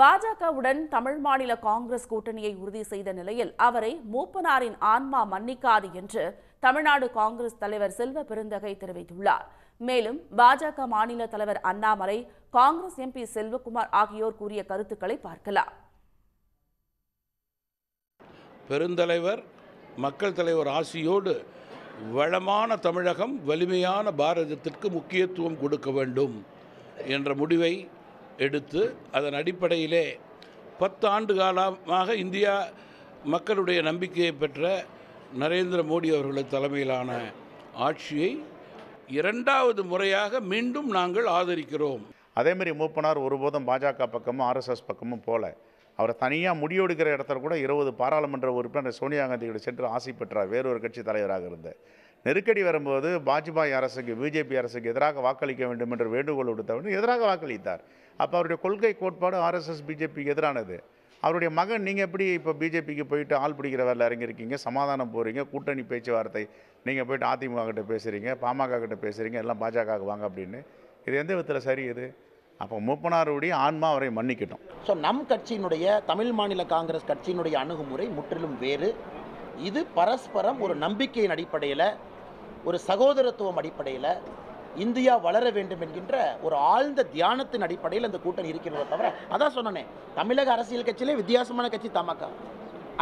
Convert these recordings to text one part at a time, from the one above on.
பாஜகவுடன் தமிழ் மாநில காங்கிரஸ் கூட்டணியை உறுதி செய்த நிலையில் அவரை மூப்பனாரின் ஆன்மா மன்னிக்காது என்று தமிழ்நாடு காங்கிரஸ் தலைவர் செல்வ பெருந்தகை தெரிவித்துள்ளார் மேலும் பாஜக மாநில தலைவர் அண்ணாமலை காங்கிரஸ் எம்பி செல்வகுமார் ஆகியோர் கூறிய கருத்துக்களை பார்க்கலாம் பெருந்தலைவர் மக்கள் தலைவர் ஆசியோடு வளமான தமிழகம் வலிமையான பாரதத்திற்கு முக்கியத்துவம் கொடுக்க வேண்டும் என்ற முடிவை எடுத்து அதன் அடிப்படையிலே பத்து ஆண்டு காலமாக இந்தியா மக்களுடைய நம்பிக்கையை பெற்ற நரேந்திர மோடி அவர்களது தலைமையிலான ஆட்சியை இரண்டாவது முறையாக மீண்டும் நாங்கள் ஆதரிக்கிறோம் அதேமாரி மூப்பனார் ஒருபோதும் பாஜக பக்கமும் ஆர்எஸ்எஸ் பக்கமும் போல அவர் தனியாக முடிவெடுக்கிற இடத்துல கூட இருபது பாராளுமன்ற உறுப்பினர் சோனியா காந்தியோட சென்று ஆசை பெற்றார் வேறொரு கட்சி தலைவராக இருந்த நெருக்கடி வரும்போது வாஜ்பாய் அரசுக்கு பிஜேபி அரசுக்கு எதிராக வாக்களிக்க வேண்டும் என்று வேண்டுகோள் விடுத்தவர் எதிராக வாக்களித்தார் அப்போ அவருடைய கொள்கை கோட்பாடு ஆர்எஸ்எஸ் பிஜேபிக்கு எதிரானது அவருடைய மகன் நீங்கள் எப்படி இப்போ பிஜேபிக்கு போயிட்டு ஆள் பிடிக்கிற வேலை இறங்கியிருக்கீங்க சமாதானம் போகிறீங்க கூட்டணி பேச்சுவார்த்தை நீங்கள் போயிட்டு அதிமுக கிட்டே பேசுகிறீங்க பாமக கிட்டே பேசுகிறீங்க எல்லாம் பாஜக வாங்க அப்படின்னு இது எந்த விதத்தில் சரி இது அப்போ மூப்பனாருடைய ஆன்மா அவரை மன்னிக்கட்டும் ஸோ நம் கட்சியினுடைய தமிழ் மாநில காங்கிரஸ் கட்சியினுடைய அணுகுமுறை முற்றிலும் வேறு இது பரஸ்பரம் ஒரு நம்பிக்கையின் அடிப்படையில் ஒரு சகோதரத்துவம் அடிப்படையில் இந்தியா வளர வேண்டும் என்கின்ற ஒரு ஆழ்ந்த தியானத்தின் அடிப்படையில் அந்த கூட்டணி இருக்கிறத தவிர அதான் சொன்னனே தமிழக அரசியல் கட்சியிலே வித்தியாசமான கட்சி தமாக்கா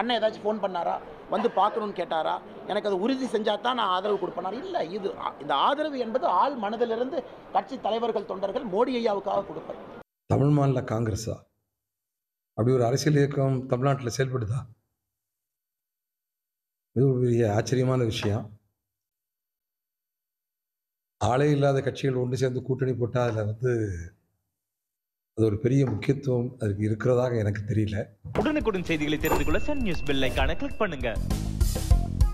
அண்ணன் ஏதாச்சும் ஃபோன் பண்ணாரா வந்து பார்க்கணும்னு கேட்டாரா எனக்கு அது உறுதி செஞ்சால் தான் நான் ஆதரவு கொடுப்பேனா இல்லை இது இந்த ஆதரவு என்பது ஆள் மனதிலிருந்து கட்சி தலைவர்கள் தொண்டர்கள் மோடி ஐயாவுக்காக கொடுப்பேன் தமிழ் மாநில காங்கிரஸா அப்படி ஒரு அரசியல் இயக்கம் தமிழ்நாட்டில் செயல்படுதா இது ஒரு பெரிய ஆச்சரியமான விஷயம் ஆளே இல்லாத கட்சிகள் ஒன்று சேர்ந்து கூட்டணி போட்டால் அதில் வந்து அது ஒரு பெரிய முக்கியத்துவம் அதுக்கு இருக்கிறதாக எனக்கு தெரியல உடனுக்குடன் செய்திகளை தெரிந்து கொள்ள சன் நியூஸ் பெல் ஐக்கான கிளிக் பண்ணுங்கள்